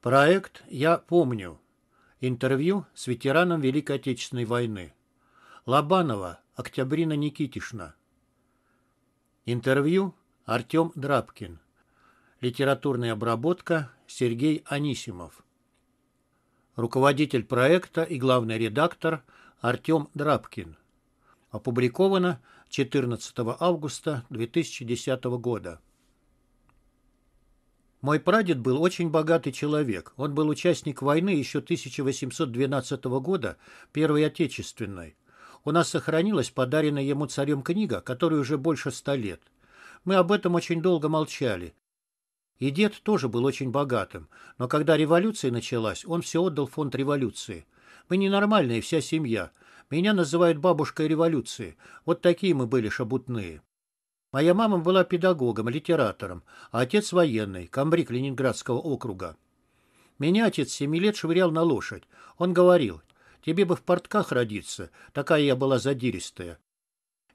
Проект «Я помню». Интервью с ветераном Великой Отечественной войны. Лобанова Октябрина Никитишна. Интервью Артем Драбкин. Литературная обработка Сергей Анисимов. Руководитель проекта и главный редактор Артем Драбкин. Опубликовано 14 августа 2010 года. Мой прадед был очень богатый человек. Он был участник войны еще 1812 года, Первой Отечественной. У нас сохранилась подаренная ему царем книга, которой уже больше ста лет. Мы об этом очень долго молчали. И дед тоже был очень богатым, но когда революция началась, он все отдал фонд революции. Мы ненормальные, вся семья. Меня называют бабушкой революции. Вот такие мы были шабутные. Моя мама была педагогом, литератором, а отец военный, комбриг Ленинградского округа. Меня отец семи лет швырял на лошадь. Он говорил, тебе бы в портках родиться, такая я была задиристая.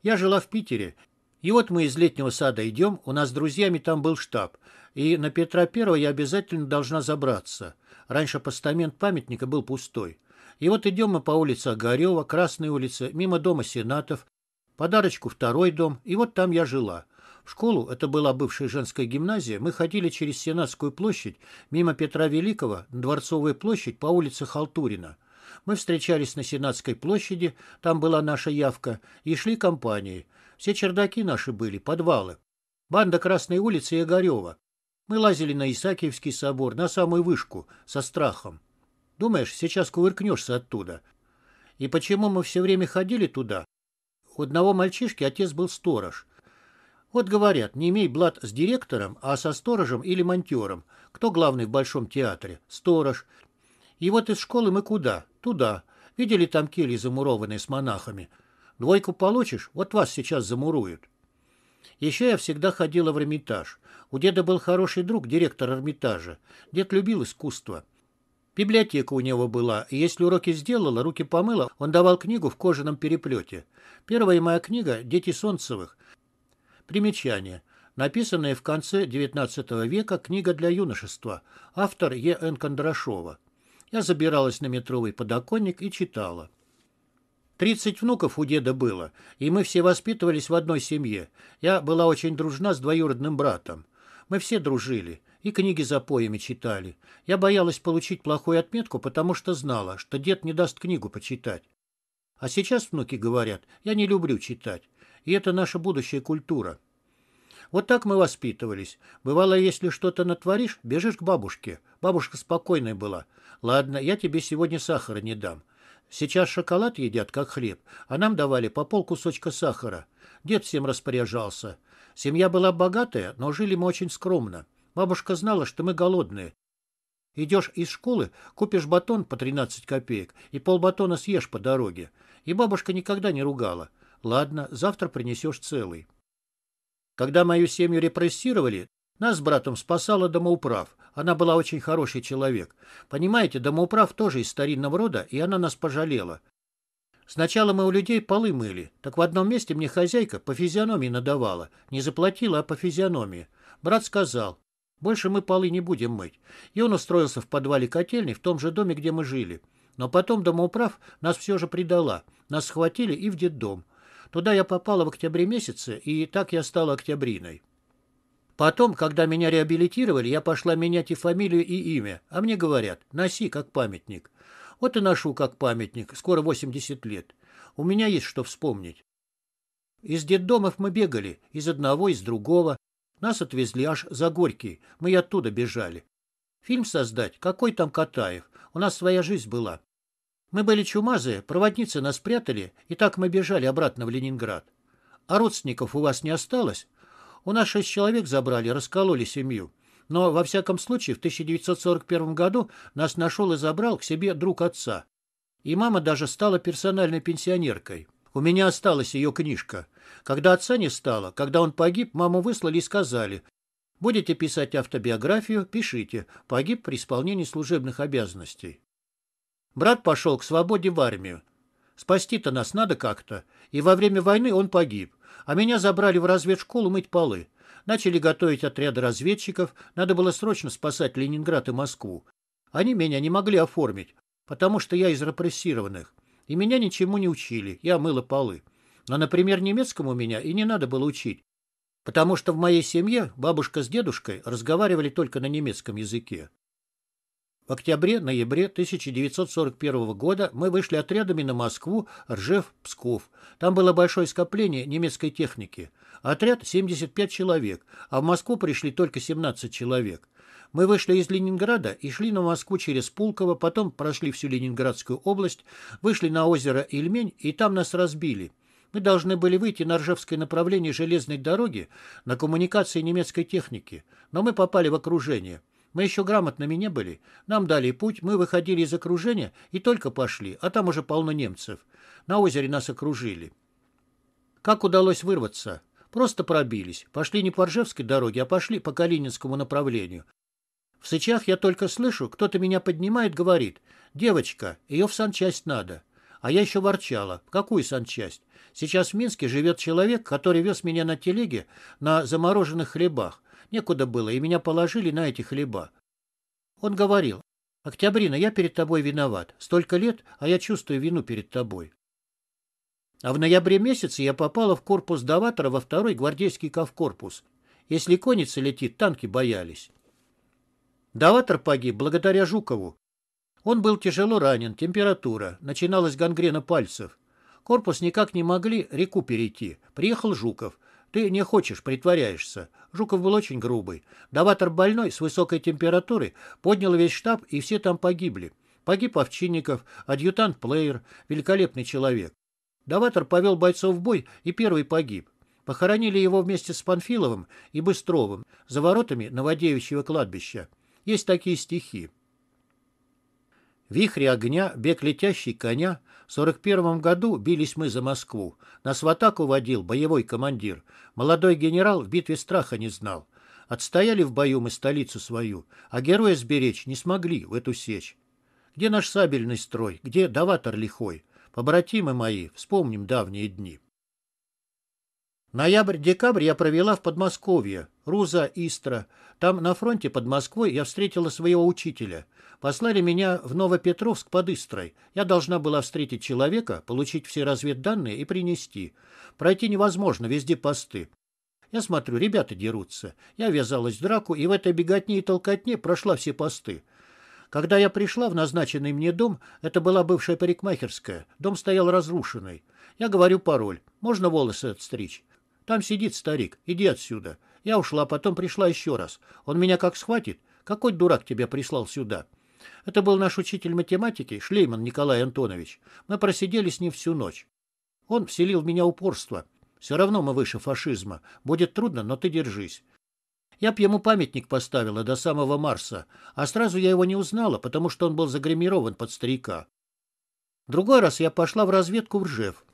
Я жила в Питере, и вот мы из летнего сада идем, у нас с друзьями там был штаб, и на Петра Первого я обязательно должна забраться. Раньше постамент памятника был пустой. И вот идем мы по улице Огарева, Красной улице, мимо дома сенатов, Подарочку второй дом, и вот там я жила. В школу, это была бывшая женская гимназия, мы ходили через Сенатскую площадь, мимо Петра Великого, на площадь по улице Халтурина. Мы встречались на Сенатской площади, там была наша явка, и шли компании. Все чердаки наши были, подвалы. Банда Красной улицы и Мы лазили на Исаакиевский собор, на самую вышку, со страхом. Думаешь, сейчас кувыркнешься оттуда. И почему мы все время ходили туда? У одного мальчишки отец был сторож. Вот говорят, не имей блат с директором, а со сторожем или монтером. Кто главный в Большом театре? Сторож. И вот из школы мы куда? Туда. Видели там кельи, замурованные с монахами? Двойку получишь, вот вас сейчас замуруют. Еще я всегда ходила в Эрмитаж. У деда был хороший друг, директор Эрмитажа. Дед любил искусство. Библиотека у него была, и если уроки сделала, руки помыла, он давал книгу в кожаном переплете. Первая моя книга «Дети Солнцевых». Примечание. Написанная в конце XIX века книга для юношества. Автор Е.Н. Кондрашова. Я забиралась на метровый подоконник и читала. Тридцать внуков у деда было, и мы все воспитывались в одной семье. Я была очень дружна с двоюродным братом. Мы все дружили и книги за поями читали. Я боялась получить плохую отметку, потому что знала, что дед не даст книгу почитать. А сейчас внуки говорят, я не люблю читать. И это наша будущая культура. Вот так мы воспитывались. Бывало, если что-то натворишь, бежишь к бабушке. Бабушка спокойная была. Ладно, я тебе сегодня сахара не дам. Сейчас шоколад едят, как хлеб, а нам давали по пол кусочка сахара. Дед всем распоряжался. Семья была богатая, но жили мы очень скромно. Бабушка знала, что мы голодные. Идешь из школы, купишь батон по 13 копеек и полбатона съешь по дороге и бабушка никогда не ругала. Ладно, завтра принесешь целый. Когда мою семью репрессировали, нас с братом спасала домоуправ. Она была очень хороший человек. Понимаете, домоуправ тоже из старинного рода, и она нас пожалела. Сначала мы у людей полы мыли. Так в одном месте мне хозяйка по физиономии надавала. Не заплатила, а по физиономии. Брат сказал, больше мы полы не будем мыть. И он устроился в подвале котельной в том же доме, где мы жили. Но потом домоуправ нас все же предала. Нас схватили и в детдом. Туда я попала в октябре месяце, и так я стала октябриной. Потом, когда меня реабилитировали, я пошла менять и фамилию, и имя. А мне говорят, носи как памятник. Вот и ношу как памятник, скоро 80 лет. У меня есть что вспомнить. Из детдомов мы бегали, из одного, из другого. Нас отвезли аж за Горький, мы и оттуда бежали. Фильм создать? Какой там Катаев? У нас своя жизнь была. Мы были чумазые, проводницы нас спрятали, и так мы бежали обратно в Ленинград. А родственников у вас не осталось? У нас шесть человек забрали, раскололи семью. Но, во всяком случае, в 1941 году нас нашел и забрал к себе друг отца. И мама даже стала персональной пенсионеркой. У меня осталась ее книжка. Когда отца не стало, когда он погиб, маму выслали и сказали, «Будете писать автобиографию? Пишите. Погиб при исполнении служебных обязанностей». Брат пошел к свободе в армию. Спасти-то нас надо как-то. И во время войны он погиб. А меня забрали в разведшколу мыть полы. Начали готовить отряды разведчиков. Надо было срочно спасать Ленинград и Москву. Они меня не могли оформить, потому что я из репрессированных. И меня ничему не учили. Я мыла полы. Но, например, немецкому меня и не надо было учить. Потому что в моей семье бабушка с дедушкой разговаривали только на немецком языке. В октябре-ноябре 1941 года мы вышли отрядами на Москву, Ржев, Псков. Там было большое скопление немецкой техники. Отряд 75 человек, а в Москву пришли только 17 человек. Мы вышли из Ленинграда и шли на Москву через Пулково, потом прошли всю Ленинградскую область, вышли на озеро Ильмень и там нас разбили. Мы должны были выйти на Ржевское направление железной дороги на коммуникации немецкой техники, но мы попали в окружение. Мы еще грамотными не были. Нам дали путь, мы выходили из окружения и только пошли, а там уже полно немцев. На озере нас окружили. Как удалось вырваться? Просто пробились. Пошли не по Ржевской дороге, а пошли по Калининскому направлению. В Сычах я только слышу, кто-то меня поднимает, говорит, «Девочка, ее в санчасть надо». А я еще ворчала. какую санчасть? Сейчас в Минске живет человек, который вез меня на телеге на замороженных хлебах некуда было, и меня положили на эти хлеба. Он говорил, «Октябрина, я перед тобой виноват. Столько лет, а я чувствую вину перед тобой». А в ноябре месяце я попала в корпус Даватора во второй гвардейский ковкорпус. Если конница летит, танки боялись. Даватор погиб благодаря Жукову. Он был тяжело ранен, температура, начиналась гангрена пальцев. Корпус никак не могли реку перейти. Приехал Жуков. Ты не хочешь, притворяешься. Жуков был очень грубый. Даватор больной с высокой температурой поднял весь штаб, и все там погибли. Погиб Овчинников, адъютант Плеер, великолепный человек. Даватор повел бойцов в бой и первый погиб. Похоронили его вместе с Панфиловым и Быстровым за воротами Новодевичьего кладбища. Есть такие стихи вихре огня, бег летящий коня. В сорок первом году бились мы за Москву. Нас в атаку водил боевой командир. Молодой генерал в битве страха не знал. Отстояли в бою мы столицу свою, а героя сберечь не смогли в эту сечь. Где наш сабельный строй? Где даватор лихой? Побратимы мои, вспомним давние дни. Ноябрь-декабрь я провела в Подмосковье, Руза, Истра. Там, на фронте под Москвой, я встретила своего учителя. Послали меня в Новопетровск под Истрой. Я должна была встретить человека, получить все разведданные и принести. Пройти невозможно, везде посты. Я смотрю, ребята дерутся. Я ввязалась в драку и в этой беготне и толкотне прошла все посты. Когда я пришла в назначенный мне дом, это была бывшая парикмахерская, дом стоял разрушенный. Я говорю пароль, можно волосы отстричь? Там сидит старик. Иди отсюда. Я ушла, потом пришла еще раз. Он меня как схватит. Какой дурак тебя прислал сюда?» Это был наш учитель математики Шлейман Николай Антонович. Мы просидели с ним всю ночь. Он вселил в меня упорство. Все равно мы выше фашизма. Будет трудно, но ты держись. Я б ему памятник поставила до самого Марса, а сразу я его не узнала, потому что он был загримирован под старика. Другой раз я пошла в разведку в Ржев.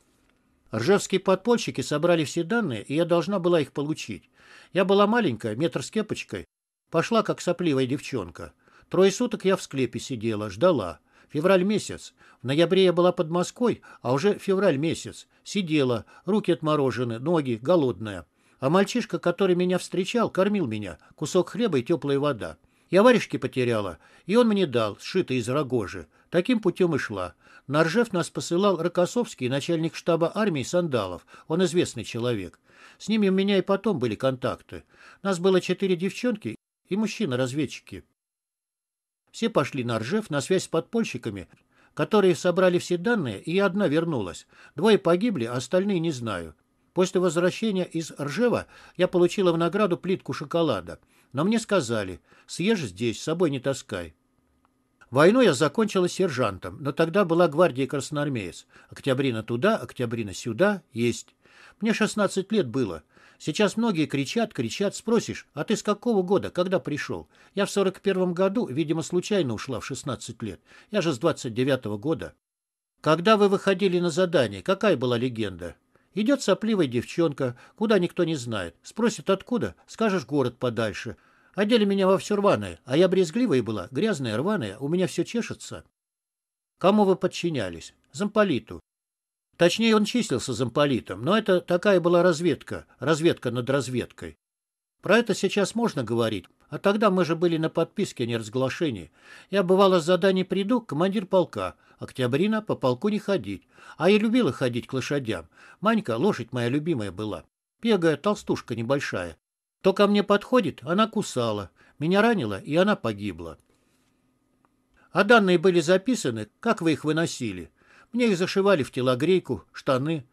Ржевские подпольщики собрали все данные, и я должна была их получить. Я была маленькая, метр с кепочкой. Пошла, как сопливая девчонка. Трое суток я в склепе сидела, ждала. Февраль месяц. В ноябре я была под Москвой, а уже февраль месяц. Сидела, руки отморожены, ноги, голодная. А мальчишка, который меня встречал, кормил меня. Кусок хлеба и теплая вода. Я варежки потеряла, и он мне дал, сшитый из рогожи. Таким путем и шла. На Ржев нас посылал Рокоссовский, начальник штаба армии Сандалов. Он известный человек. С ними у меня и потом были контакты. Нас было четыре девчонки и мужчины-разведчики. Все пошли на Ржев на связь с подпольщиками, которые собрали все данные, и одна вернулась. Двое погибли, а остальные не знаю. После возвращения из Ржева я получила в награду плитку шоколада. Но мне сказали, съешь здесь, с собой не таскай. Войну я закончила сержантом, но тогда была гвардия красноармеец. Октябрина туда, Октябрина сюда, есть. Мне 16 лет было. Сейчас многие кричат, кричат, спросишь, а ты с какого года, когда пришел? Я в 41 году, видимо, случайно ушла в 16 лет. Я же с 29 -го года. Когда вы выходили на задание, какая была легенда? Идет сопливая девчонка, куда никто не знает. Спросит, откуда? Скажешь, город подальше. Одели меня во все рваное, а я брезгливая была, грязная, рваная, у меня все чешется. Кому вы подчинялись? Замполиту. Точнее, он числился замполитом, но это такая была разведка, разведка над разведкой. Про это сейчас можно говорить, а тогда мы же были на подписке не неразглашении. Я, бывало, с заданий приду, командир полка, октябрина по полку не ходить. А я любила ходить к лошадям. Манька, лошадь моя любимая была. Пегая толстушка небольшая, кто ко мне подходит, она кусала. Меня ранила, и она погибла. А данные были записаны, как вы их выносили. Мне их зашивали в телогрейку, штаны.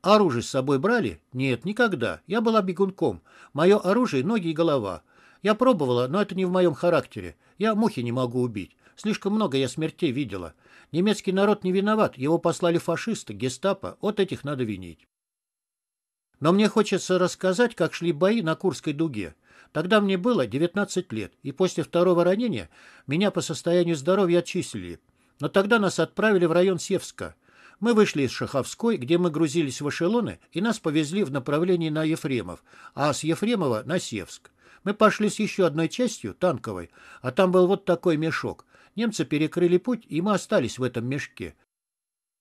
оружие с собой брали? Нет, никогда. Я была бегунком. Мое оружие — ноги и голова. Я пробовала, но это не в моем характере. Я мухи не могу убить. Слишком много я смертей видела. Немецкий народ не виноват. Его послали фашисты, гестапо. Вот этих надо винить. Но мне хочется рассказать, как шли бои на Курской дуге. Тогда мне было 19 лет, и после второго ранения меня по состоянию здоровья отчислили. Но тогда нас отправили в район Севска. Мы вышли из Шаховской, где мы грузились в эшелоны, и нас повезли в направлении на Ефремов, а с Ефремова на Севск. Мы пошли с еще одной частью, танковой, а там был вот такой мешок. Немцы перекрыли путь, и мы остались в этом мешке.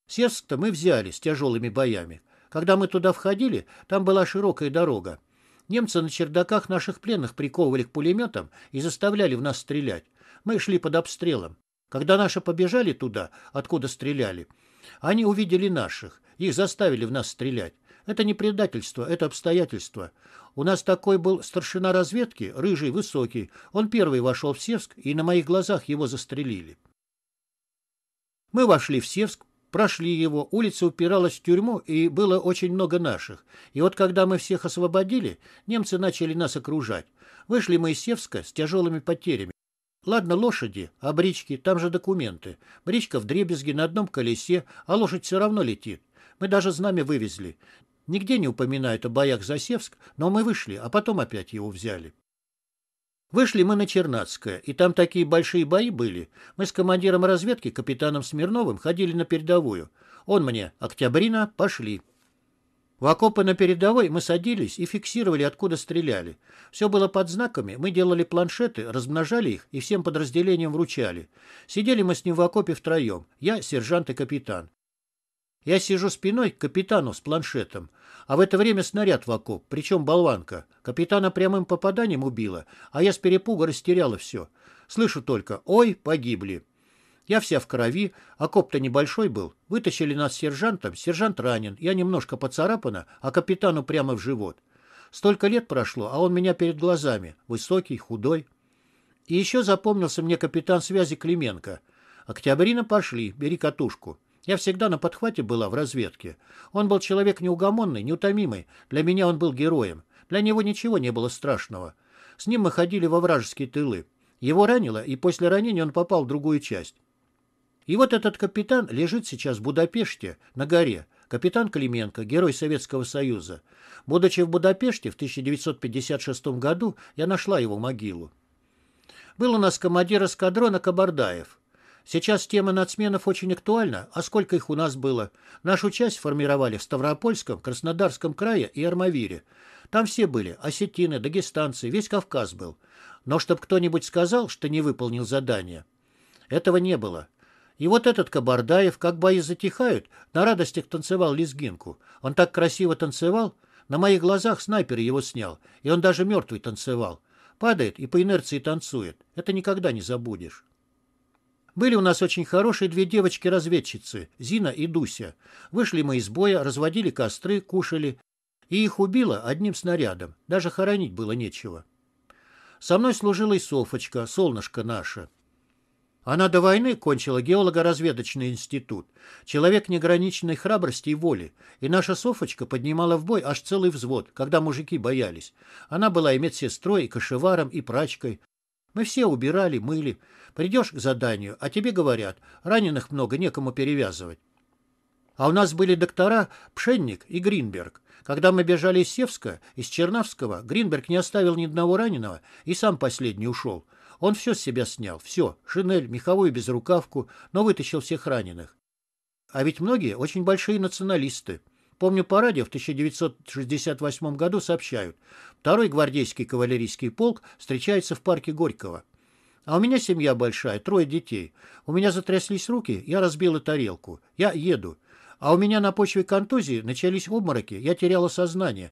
Севск-то мы взяли с тяжелыми боями. Когда мы туда входили, там была широкая дорога. Немцы на чердаках наших пленных приковывали к пулеметам и заставляли в нас стрелять. Мы шли под обстрелом. Когда наши побежали туда, откуда стреляли, они увидели наших. Их заставили в нас стрелять. Это не предательство, это обстоятельство. У нас такой был старшина разведки, рыжий, высокий. Он первый вошел в Севск, и на моих глазах его застрелили. Мы вошли в Севск, Прошли его, улица упиралась в тюрьму, и было очень много наших. И вот когда мы всех освободили, немцы начали нас окружать. Вышли мы из Севска с тяжелыми потерями. Ладно, лошади, а брички, там же документы. Бричка в дребезге на одном колесе, а лошадь все равно летит. Мы даже знамя вывезли. Нигде не упоминают о боях за Севск, но мы вышли, а потом опять его взяли. Вышли мы на Чернацкое, и там такие большие бои были. Мы с командиром разведки, капитаном Смирновым, ходили на передовую. Он мне, Октябрина, пошли. В окопы на передовой мы садились и фиксировали, откуда стреляли. Все было под знаками, мы делали планшеты, размножали их и всем подразделениям вручали. Сидели мы с ним в окопе втроем, я, сержант и капитан. Я сижу спиной к капитану с планшетом. А в это время снаряд в окоп, причем болванка. Капитана прямым попаданием убила, а я с перепуга растеряла все. Слышу только «Ой, погибли». Я вся в крови, окоп-то небольшой был. Вытащили нас с сержантом, сержант ранен, я немножко поцарапана, а капитану прямо в живот. Столько лет прошло, а он меня перед глазами, высокий, худой. И еще запомнился мне капитан связи Клименко. «Октябрина, пошли, бери катушку». Я всегда на подхвате была в разведке. Он был человек неугомонный, неутомимый. Для меня он был героем. Для него ничего не было страшного. С ним мы ходили во вражеские тылы. Его ранило, и после ранения он попал в другую часть. И вот этот капитан лежит сейчас в Будапеште, на горе. Капитан Клименко, герой Советского Союза. Будучи в Будапеште в 1956 году, я нашла его могилу. Был у нас командир эскадрона Кабардаев. Сейчас тема нацменов очень актуальна, а сколько их у нас было? Нашу часть формировали в Ставропольском, Краснодарском крае и Армавире. Там все были – осетины, дагестанцы, весь Кавказ был. Но чтоб кто-нибудь сказал, что не выполнил задание, этого не было. И вот этот Кабардаев, как бои затихают, на радостях танцевал лезгинку. Он так красиво танцевал, на моих глазах снайпер его снял, и он даже мертвый танцевал. Падает и по инерции танцует. Это никогда не забудешь. Были у нас очень хорошие две девочки-разведчицы, Зина и Дуся. Вышли мы из боя, разводили костры, кушали. И их убило одним снарядом. Даже хоронить было нечего. Со мной служила и Софочка, солнышко наше. Она до войны кончила геолого-разведочный институт. Человек неограниченной храбрости и воли. И наша Софочка поднимала в бой аж целый взвод, когда мужики боялись. Она была и медсестрой, и кошеваром, и прачкой. Мы все убирали, мыли. Придешь к заданию, а тебе говорят, раненых много, некому перевязывать. А у нас были доктора Пшенник и Гринберг. Когда мы бежали из Севска, из Чернавского, Гринберг не оставил ни одного раненого и сам последний ушел. Он все с себя снял, все, шинель, меховую безрукавку, но вытащил всех раненых. А ведь многие очень большие националисты. Помню, по радио в 1968 году сообщают, второй гвардейский кавалерийский полк встречается в парке Горького. А у меня семья большая, трое детей. У меня затряслись руки, я разбила тарелку. Я еду. А у меня на почве контузии начались обмороки, я теряла сознание.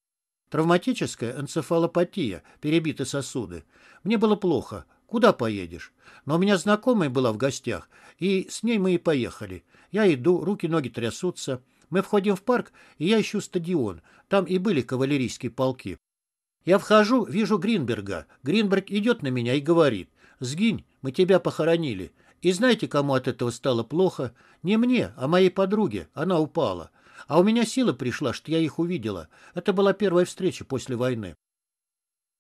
Травматическая энцефалопатия, перебиты сосуды. Мне было плохо. Куда поедешь? Но у меня знакомая была в гостях, и с ней мы и поехали. Я иду, руки-ноги трясутся. Мы входим в парк, и я ищу стадион. Там и были кавалерийские полки. Я вхожу, вижу Гринберга. Гринберг идет на меня и говорит. «Сгинь, мы тебя похоронили». И знаете, кому от этого стало плохо? Не мне, а моей подруге. Она упала. А у меня сила пришла, что я их увидела. Это была первая встреча после войны.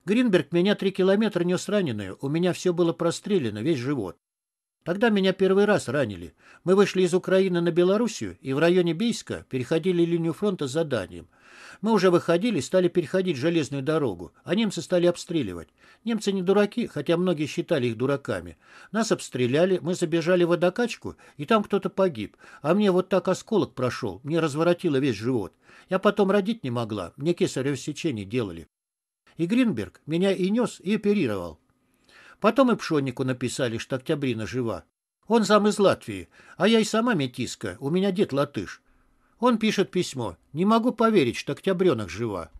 Гринберг меня три километра нес раненую. У меня все было прострелено, весь живот. Тогда меня первый раз ранили. Мы вышли из Украины на Белоруссию и в районе Бийска переходили линию фронта с заданием. Мы уже выходили стали переходить железную дорогу, а немцы стали обстреливать. Немцы не дураки, хотя многие считали их дураками. Нас обстреляли, мы забежали в водокачку, и там кто-то погиб. А мне вот так осколок прошел, мне разворотило весь живот. Я потом родить не могла, мне кесарево сечение делали. И Гринберг меня и нес, и оперировал. Потом и пшонику написали, что Октябрина жива. Он сам из Латвии, а я и сама метиска, у меня дед латыш. Он пишет письмо. Не могу поверить, что Октябренок жива.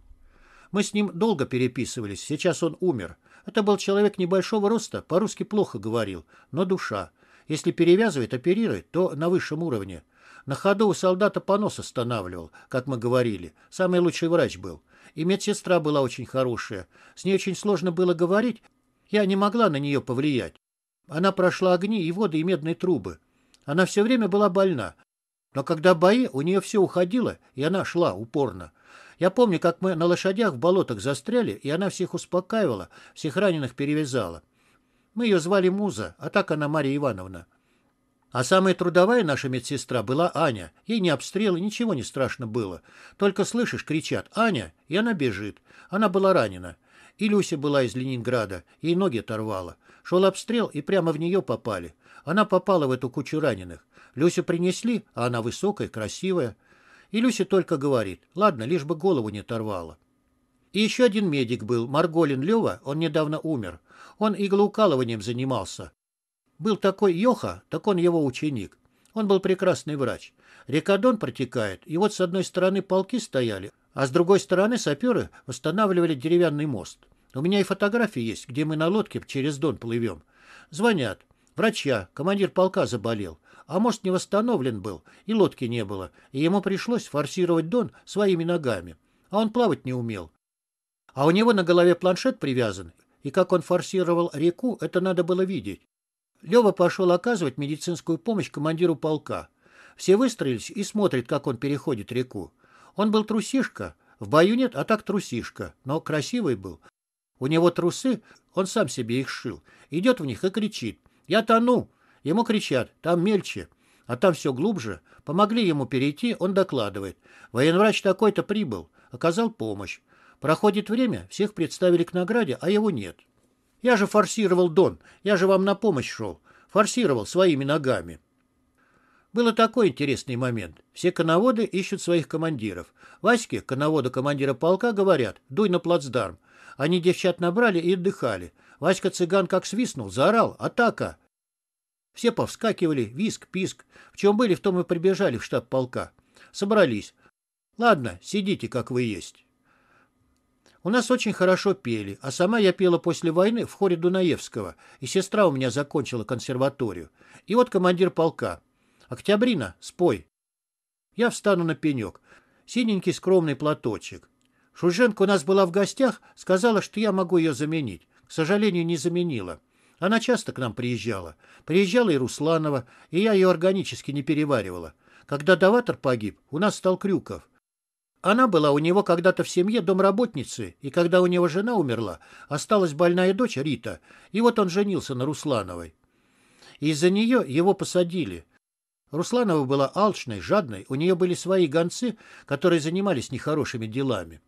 Мы с ним долго переписывались, сейчас он умер. Это был человек небольшого роста, по-русски плохо говорил, но душа. Если перевязывает, оперирует, то на высшем уровне. На ходу у солдата понос останавливал, как мы говорили. Самый лучший врач был. И медсестра была очень хорошая. С ней очень сложно было говорить, я не могла на нее повлиять. Она прошла огни и воды, и медные трубы. Она все время была больна. Но когда бои, у нее все уходило, и она шла упорно. Я помню, как мы на лошадях в болотах застряли, и она всех успокаивала, всех раненых перевязала. Мы ее звали Муза, а так она Мария Ивановна. А самая трудовая наша медсестра была Аня. Ей не обстрелы, ничего не страшно было. Только, слышишь, кричат «Аня!» и она бежит. Она была ранена. И Люся была из Ленинграда, ей ноги оторвало. Шел обстрел, и прямо в нее попали. Она попала в эту кучу раненых. Люсю принесли, а она высокая, красивая. И Люся только говорит, ладно, лишь бы голову не оторвало. И еще один медик был, Марголин Лева, он недавно умер. Он иглоукалыванием занимался. Был такой Йоха, так он его ученик. Он был прекрасный врач. Рекодон протекает, и вот с одной стороны полки стояли, а с другой стороны саперы восстанавливали деревянный мост. У меня и фотографии есть, где мы на лодке через Дон плывем. Звонят. Врача, командир полка заболел. А мост не восстановлен был, и лодки не было, и ему пришлось форсировать Дон своими ногами. А он плавать не умел. А у него на голове планшет привязан, и как он форсировал реку, это надо было видеть. Лева пошел оказывать медицинскую помощь командиру полка. Все выстроились и смотрят, как он переходит реку. Он был трусишка. В бою нет, а так трусишка. Но красивый был. У него трусы, он сам себе их шил. Идет в них и кричит. «Я тону!» Ему кричат. «Там мельче!» А там все глубже. Помогли ему перейти, он докладывает. Военврач такой-то прибыл. Оказал помощь. Проходит время, всех представили к награде, а его нет. Я же форсировал Дон. Я же вам на помощь шел. Форсировал своими ногами. Было такой интересный момент. Все коноводы ищут своих командиров. Ваське, коновода командира полка, говорят, дуй на плацдарм. Они девчат набрали и отдыхали. Васька-цыган как свистнул, заорал «Атака!». Все повскакивали, виск, писк. В чем были, в том и прибежали в штаб полка. Собрались. «Ладно, сидите, как вы есть». У нас очень хорошо пели, а сама я пела после войны в хоре Дунаевского, и сестра у меня закончила консерваторию. И вот командир полка. Октябрина, спой. Я встану на пенек. Синенький скромный платочек. Шульженко у нас была в гостях, сказала, что я могу ее заменить. К сожалению, не заменила. Она часто к нам приезжала. Приезжала и Русланова, и я ее органически не переваривала. Когда Даватор погиб, у нас стал Крюков. Она была у него когда-то в семье домработницей, и когда у него жена умерла, осталась больная дочь Рита, и вот он женился на Руслановой. из-за нее его посадили. Русланова была алчной, жадной, у нее были свои гонцы, которые занимались нехорошими делами.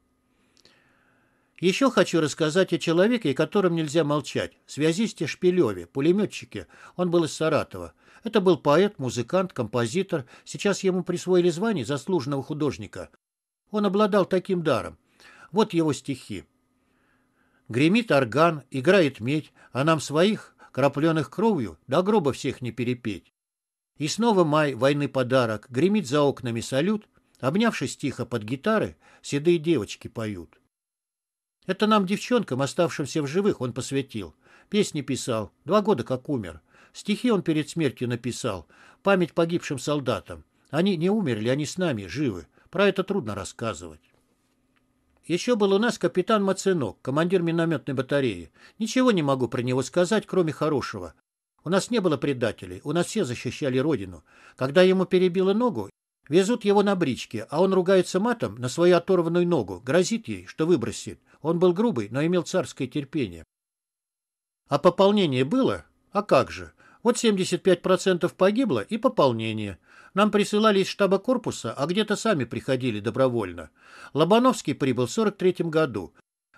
Еще хочу рассказать о человеке, о котором нельзя молчать, связисте Шпилеве, пулеметчике, он был из Саратова. Это был поэт, музыкант, композитор, сейчас ему присвоили звание заслуженного художника. Он обладал таким даром. Вот его стихи. «Гремит орган, играет медь, а нам своих, крапленых кровью, до гроба всех не перепеть». И снова май войны подарок, гремит за окнами салют, обнявшись тихо под гитары, седые девочки поют. Это нам, девчонкам, оставшимся в живых, он посвятил. Песни писал, два года как умер. Стихи он перед смертью написал, память погибшим солдатам. Они не умерли, они с нами, живы. Про это трудно рассказывать. Еще был у нас капитан Маценок, командир минометной батареи. Ничего не могу про него сказать, кроме хорошего. У нас не было предателей, у нас все защищали родину. Когда ему перебило ногу, везут его на бричке, а он ругается матом на свою оторванную ногу, грозит ей, что выбросит. Он был грубый, но имел царское терпение. А пополнение было? А как же? Вот 75% погибло и пополнение. Нам присылали из штаба корпуса, а где-то сами приходили добровольно. Лобановский прибыл в 43 году.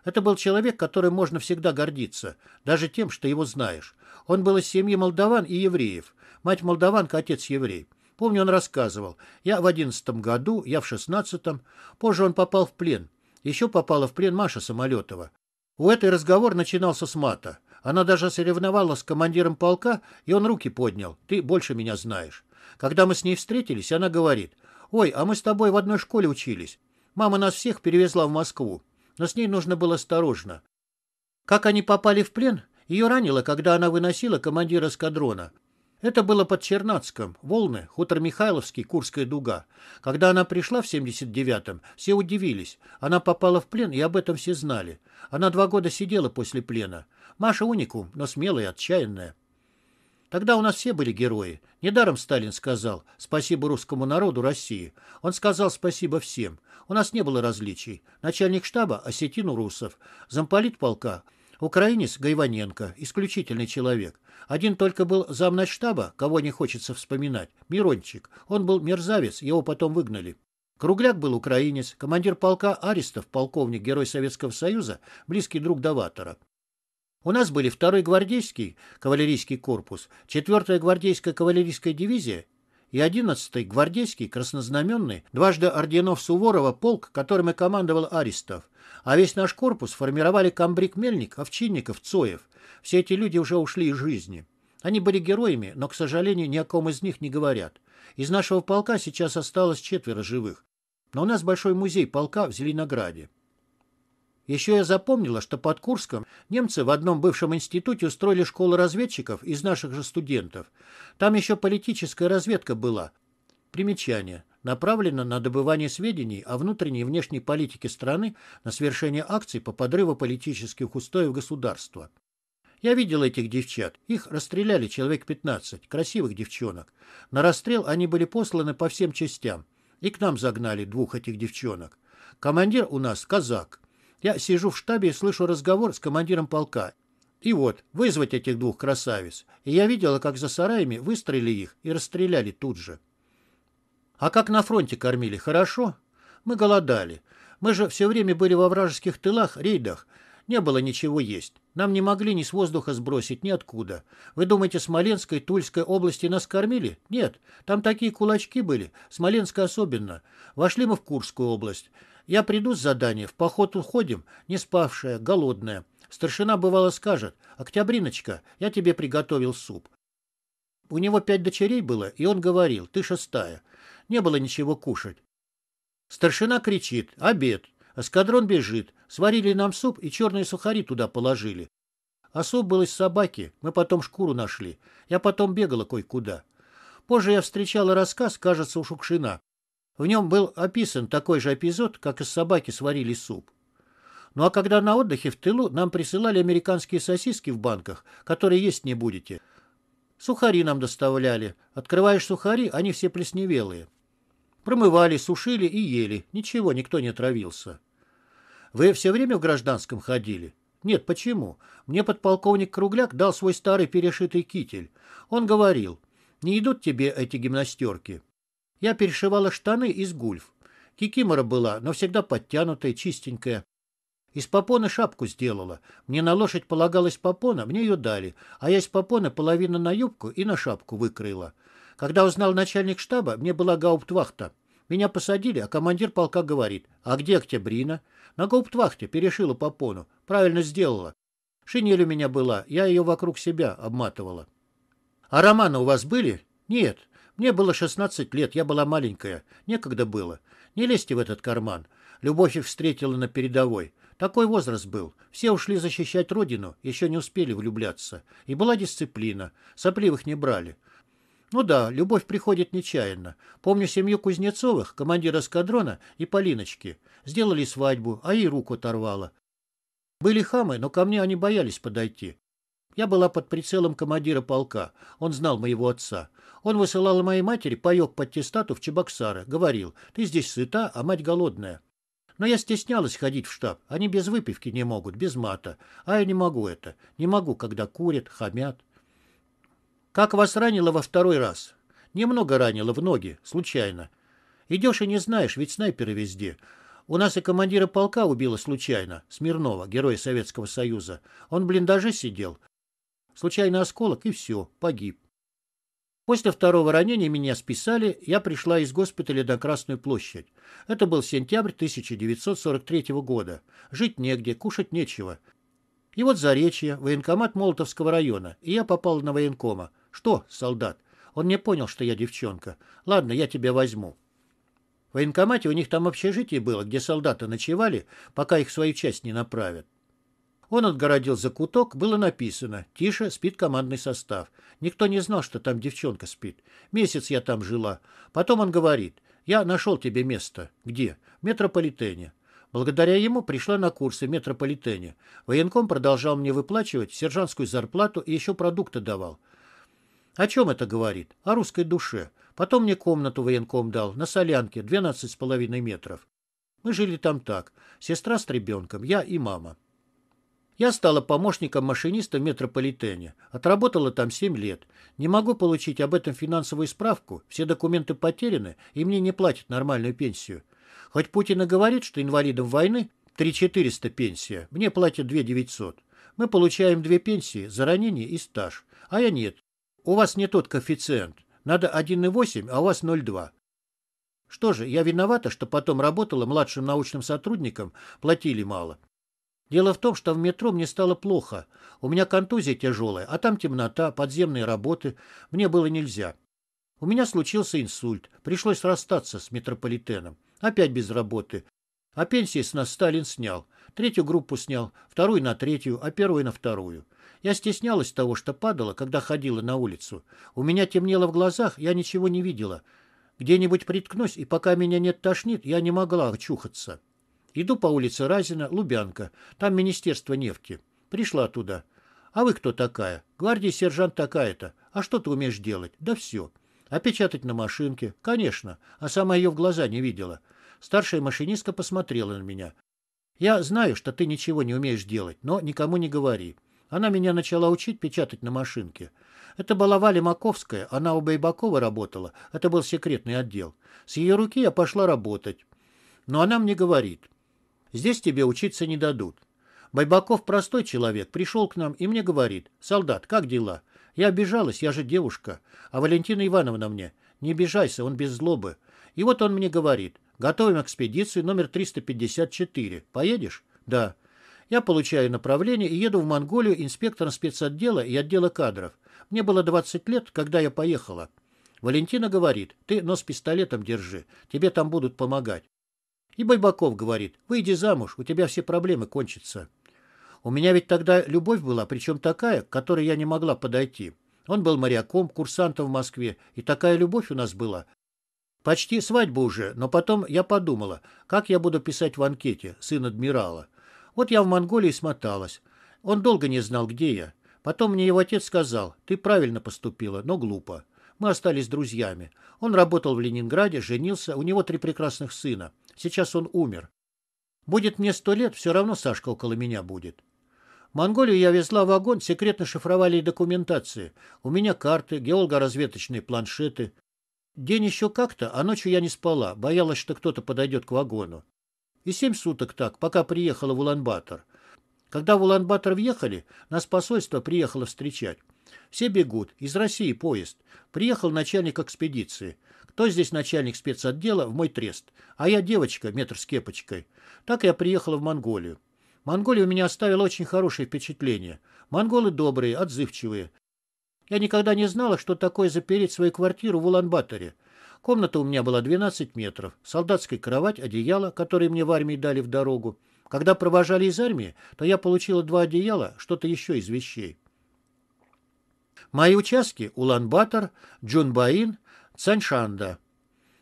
Это был человек, которым можно всегда гордиться, даже тем, что его знаешь. Он был из семьи молдаван и евреев. Мать молдаванка, отец еврей. Помню, он рассказывал. Я в одиннадцатом году, я в шестнадцатом. Позже он попал в плен. Еще попала в плен Маша Самолетова. У этой разговор начинался с мата. Она даже соревновалась с командиром полка, и он руки поднял. Ты больше меня знаешь. Когда мы с ней встретились, она говорит. «Ой, а мы с тобой в одной школе учились. Мама нас всех перевезла в Москву но с ней нужно было осторожно. Как они попали в плен, ее ранило, когда она выносила командира эскадрона. Это было под Чернацком, Волны, хутор Михайловский, Курская дуга. Когда она пришла в 79-м, все удивились. Она попала в плен, и об этом все знали. Она два года сидела после плена. Маша уникум, но смелая и отчаянная. Тогда у нас все были герои. Недаром Сталин сказал «Спасибо русскому народу России». Он сказал «Спасибо всем». У нас не было различий. Начальник штаба – Осетин Урусов, замполит полка – украинец Гайваненко, исключительный человек. Один только был замнач штаба, кого не хочется вспоминать, Мирончик. Он был мерзавец, его потом выгнали. Кругляк был украинец, командир полка Аристов, полковник, герой Советского Союза, близкий друг Даватора. У нас были второй гвардейский кавалерийский корпус, четвертая гвардейская кавалерийская дивизия и 11-й гвардейский краснознаменный, дважды орденов Суворова полк, которым и командовал Аристов. А весь наш корпус формировали комбриг Мельник, Овчинников, Цоев. Все эти люди уже ушли из жизни. Они были героями, но, к сожалению, ни о ком из них не говорят. Из нашего полка сейчас осталось четверо живых. Но у нас большой музей полка в Зеленограде. Еще я запомнила, что под Курском немцы в одном бывшем институте устроили школу разведчиков из наших же студентов. Там еще политическая разведка была. Примечание. Направлено на добывание сведений о внутренней и внешней политике страны на совершение акций по подрыву политических устоев государства. Я видел этих девчат. Их расстреляли человек 15, красивых девчонок. На расстрел они были посланы по всем частям. И к нам загнали двух этих девчонок. Командир у нас казак. Я сижу в штабе и слышу разговор с командиром полка. И вот, вызвать этих двух красавиц. И я видела, как за сараями выстроили их и расстреляли тут же. А как на фронте кормили, хорошо? Мы голодали. Мы же все время были во вражеских тылах, рейдах. Не было ничего есть. Нам не могли ни с воздуха сбросить, ни откуда. Вы думаете, Смоленской, Тульской области нас кормили? Нет. Там такие кулачки были. Смоленская особенно. Вошли мы в Курскую область. Я приду с задания, в поход уходим, не спавшая, голодная. Старшина бывало скажет, «Октябриночка, я тебе приготовил суп». У него пять дочерей было, и он говорил, «Ты шестая». Не было ничего кушать. Старшина кричит, «Обед!» Эскадрон бежит. Сварили нам суп и черные сухари туда положили. А суп был из собаки, мы потом шкуру нашли. Я потом бегала кое-куда. Позже я встречала рассказ, кажется, у Шукшина, в нем был описан такой же эпизод, как из собаки сварили суп. Ну а когда на отдыхе в тылу нам присылали американские сосиски в банках, которые есть не будете. Сухари нам доставляли. Открываешь сухари, они все плесневелые. Промывали, сушили и ели. Ничего, никто не отравился. Вы все время в гражданском ходили? Нет, почему? Мне подполковник Кругляк дал свой старый перешитый китель. Он говорил, не идут тебе эти гимнастерки. Я перешивала штаны из гульф. Кикимора была, но всегда подтянутая, чистенькая. Из попона шапку сделала. Мне на лошадь полагалась попона, мне ее дали, а я из попона половину на юбку и на шапку выкрыла. Когда узнал начальник штаба, мне была гауптвахта. Меня посадили, а командир полка говорит, «А где Октябрина?» «На гауптвахте, перешила попону. Правильно сделала. Шинель у меня была, я ее вокруг себя обматывала». «А романы у вас были?» «Нет. Мне было 16 лет, я была маленькая. Некогда было. Не лезьте в этот карман. Любовь их встретила на передовой. Такой возраст был. Все ушли защищать родину, еще не успели влюбляться. И была дисциплина. Сопливых не брали. Ну да, любовь приходит нечаянно. Помню семью Кузнецовых, командира эскадрона и Полиночки. Сделали свадьбу, а ей руку оторвало. Были хамы, но ко мне они боялись подойти. Я была под прицелом командира полка. Он знал моего отца. Он высылал моей матери паёк под аттестату в Чебоксары. Говорил, ты здесь сыта, а мать голодная. Но я стеснялась ходить в штаб. Они без выпивки не могут, без мата. А я не могу это. Не могу, когда курят, хамят. Как вас ранило во второй раз? Немного ранило в ноги, случайно. Идешь и не знаешь, ведь снайперы везде. У нас и командира полка убило случайно, Смирнова, героя Советского Союза. Он в блиндаже сидел, случайный осколок и все, погиб. После второго ранения меня списали, я пришла из госпиталя до Красную площадь. Это был сентябрь 1943 года. Жить негде, кушать нечего. И вот Заречье, военкомат Молотовского района, и я попал на военкома. Что, солдат? Он не понял, что я девчонка. Ладно, я тебя возьму. В военкомате у них там общежитие было, где солдаты ночевали, пока их в свою часть не направят. Он отгородил закуток, было написано «Тише, спит командный состав». Никто не знал, что там девчонка спит. Месяц я там жила. Потом он говорит «Я нашел тебе место». «Где?» «В метрополитене». Благодаря ему пришла на курсы в метрополитене. Военком продолжал мне выплачивать сержантскую зарплату и еще продукты давал. О чем это говорит? О русской душе. Потом мне комнату военком дал, на солянке, 12,5 метров. Мы жили там так. Сестра с ребенком, я и мама. Я стала помощником машиниста в метрополитене. Отработала там 7 лет. Не могу получить об этом финансовую справку. Все документы потеряны, и мне не платят нормальную пенсию. Хоть Путин и говорит, что инвалидам войны 3400 пенсия, мне платят 2900. Мы получаем две пенсии за ранение и стаж. А я нет. У вас не тот коэффициент. Надо 1,8, а у вас 0,2. Что же, я виновата, что потом работала младшим научным сотрудником, платили мало. Дело в том, что в метро мне стало плохо. У меня контузия тяжелая, а там темнота, подземные работы. Мне было нельзя. У меня случился инсульт. Пришлось расстаться с метрополитеном. Опять без работы. А пенсии с нас Сталин снял. Третью группу снял, вторую на третью, а первую на вторую. Я стеснялась того, что падала, когда ходила на улицу. У меня темнело в глазах, я ничего не видела. Где-нибудь приткнусь, и пока меня нет тошнит, я не могла очухаться. Иду по улице Разина, Лубянка. Там Министерство нефти. Пришла туда. А вы кто такая? Гвардии сержант такая-то. А что ты умеешь делать? Да все. А печатать на машинке? Конечно. А сама ее в глаза не видела. Старшая машинистка посмотрела на меня. Я знаю, что ты ничего не умеешь делать, но никому не говори. Она меня начала учить печатать на машинке. Это была Валя Маковская, она у Байбакова работала, это был секретный отдел. С ее руки я пошла работать. Но она мне говорит, Здесь тебе учиться не дадут. Байбаков простой человек, пришел к нам и мне говорит, «Солдат, как дела?» Я обижалась, я же девушка. А Валентина Ивановна мне, «Не обижайся, он без злобы». И вот он мне говорит, «Готовим экспедицию номер 354. Поедешь?» «Да». Я получаю направление и еду в Монголию инспектором спецотдела и отдела кадров. Мне было 20 лет, когда я поехала. Валентина говорит, ты нос пистолетом держи, тебе там будут помогать. И Байбаков говорит, выйди замуж, у тебя все проблемы кончатся. У меня ведь тогда любовь была, причем такая, к которой я не могла подойти. Он был моряком, курсантом в Москве, и такая любовь у нас была. Почти свадьба уже, но потом я подумала, как я буду писать в анкете «Сын адмирала». Вот я в Монголии смоталась. Он долго не знал, где я. Потом мне его отец сказал, ты правильно поступила, но глупо. Мы остались друзьями. Он работал в Ленинграде, женился, у него три прекрасных сына. Сейчас он умер. Будет мне сто лет, все равно Сашка около меня будет. Монголию я везла вагон, секретно шифровали документации. У меня карты, геолого-разведочные планшеты. День еще как-то, а ночью я не спала, боялась, что кто-то подойдет к вагону. И семь суток так, пока приехала в Улан-Батор. Когда в Улан-Батор въехали, нас посольство приехало встречать. Все бегут. Из России поезд. Приехал начальник экспедиции. Кто здесь начальник спецотдела? В мой трест. А я девочка, метр с кепочкой. Так я приехала в Монголию. Монголия у меня оставила очень хорошее впечатление. Монголы добрые, отзывчивые. Я никогда не знала, что такое запереть свою квартиру в Улан-Баторе. Комната у меня была 12 метров, солдатская кровать, одеяло, которые мне в армии дали в дорогу. Когда провожали из армии, то я получила два одеяла, что-то еще из вещей. Мои участки – Улан-Батор, Джунбаин, Цаншанда.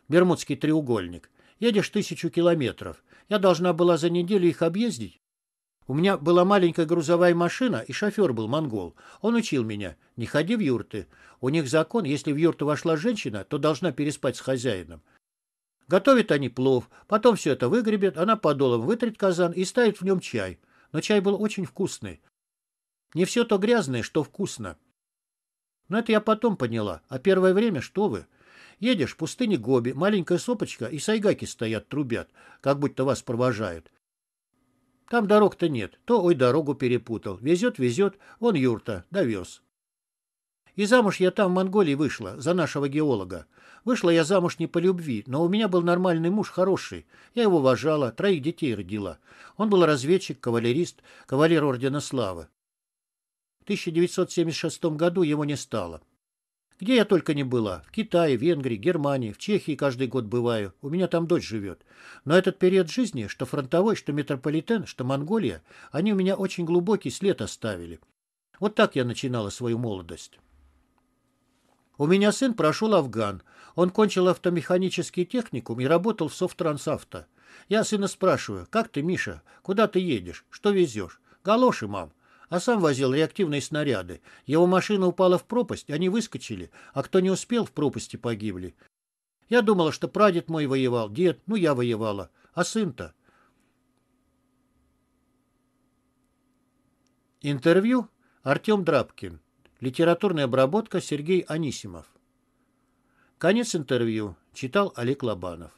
Бермудский треугольник. Едешь тысячу километров. Я должна была за неделю их объездить. У меня была маленькая грузовая машина, и шофер был монгол. Он учил меня, не ходи в юрты. У них закон, если в юрту вошла женщина, то должна переспать с хозяином. Готовят они плов, потом все это выгребет, она подолом вытрет казан и ставит в нем чай. Но чай был очень вкусный. Не все то грязное, что вкусно. Но это я потом поняла, а первое время что вы. Едешь в пустыне Гоби, маленькая сопочка, и сайгаки стоят, трубят, как будто вас провожают. Там дорог-то нет, то ой дорогу перепутал. Везет, везет, вон юрта, довез. И замуж я там, в Монголии, вышла, за нашего геолога. Вышла я замуж не по любви, но у меня был нормальный муж, хороший. Я его уважала, троих детей родила. Он был разведчик, кавалерист, кавалер Ордена Славы. В 1976 году его не стало. Где я только не была. В Китае, Венгрии, Германии, в Чехии каждый год бываю. У меня там дочь живет. Но этот период жизни, что фронтовой, что метрополитен, что Монголия, они у меня очень глубокий след оставили. Вот так я начинала свою молодость. У меня сын прошел Афган. Он кончил автомеханический техникум и работал в Софтрансавто. Я сына спрашиваю, как ты, Миша, куда ты едешь, что везешь? Галоши, мам. А сам возил реактивные снаряды. Его машина упала в пропасть, они выскочили, а кто не успел, в пропасти погибли. Я думала, что прадед мой воевал, дед, ну я воевала. А сын-то? Интервью Артем Драбкин Литературная обработка Сергей Анисимов. Конец интервью. Читал Олег Лобанов.